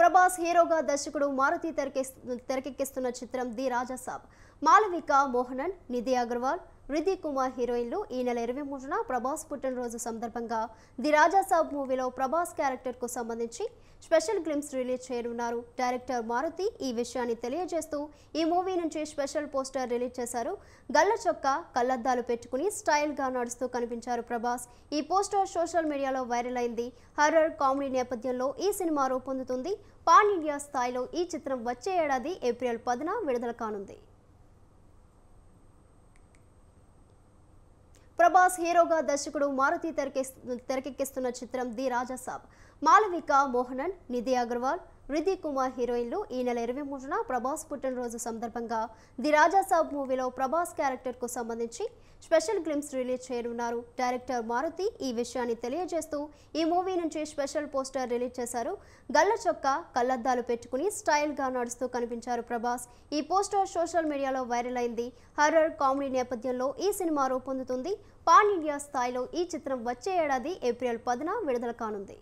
ప్రభాస్ హీరోగా దర్శకుడు మారుతి తెరకెక్కిస్తున్న చిత్రం ది రాజాసాబ్ మాలవిక మోహనన్ నిధి అగర్వాల్ రిధి కుమార్ హీరోయిన్లు ఈ నెల ఇరవై మూడున ప్రభాస్ పుట్టినరోజు సందర్భంగా ది రాజాసాబ్ మూవీలో ప్రభాస్ క్యారెక్టర్కు సంబంధించి స్పెషల్ గ్లిమ్స్ రిలీజ్ చేయనున్నారు డైరెక్టర్ మారుతి ఈ విషయాన్ని తెలియజేస్తూ ఈ మూవీ నుంచి స్పెషల్ పోస్టర్ రిలీజ్ చేశారు గల్ల చొక్క కళ్ళద్దాలు పెట్టుకుని స్టైల్గా నడుస్తూ కనిపించారు ప్రభాస్ ఈ పోస్టర్ సోషల్ మీడియాలో వైరల్ అయింది హర్రర్ కామెడీ నేపథ్యంలో ఈ సినిమా రూపొందుతుంది పాన్ ఇండియా స్థాయిలో ఈ చిత్రం వచ్చే ఏడాది ఏప్రిల్ పదిన విడుదల కానుంది ప్రభాస్ హీరోగా దర్శకుడు మారుతి తెరకెక్కిస్తున్న చిత్రం ది రాజాసాబ్ మాలవిక మోహనన్ నిధి అగర్వాల్ రిధి కుమార్ హీరోయిన్లు ఈ నెల ఇరవై మూడున ప్రభాస్ పుట్టినరోజు సందర్భంగా ది రాజాసాబ్ మూవీలో ప్రభాస్ క్యారెక్టర్కు సంబంధించి స్పెషల్ గ్లిమ్స్ రిలీజ్ చేయనున్నారు డైరెక్టర్ మారుతి ఈ విషయాన్ని తెలియజేస్తూ ఈ మూవీ నుంచి స్పెషల్ పోస్టర్ రిలీజ్ చేశారు గల్ల చొక్క కళ్ళద్దాలు పెట్టుకుని స్టైల్గా నడుస్తూ కనిపించారు ప్రభాస్ ఈ పోస్టర్ సోషల్ మీడియాలో వైరల్ అయింది హర్రర్ కామెడీ నేపథ్యంలో ఈ సినిమా రూపొందుతుంది పాన్ ఇండియా స్థాయిలో ఈ చిత్రం వచ్చే ఏడాది ఏప్రిల్ పదిన విడుదల కానుంది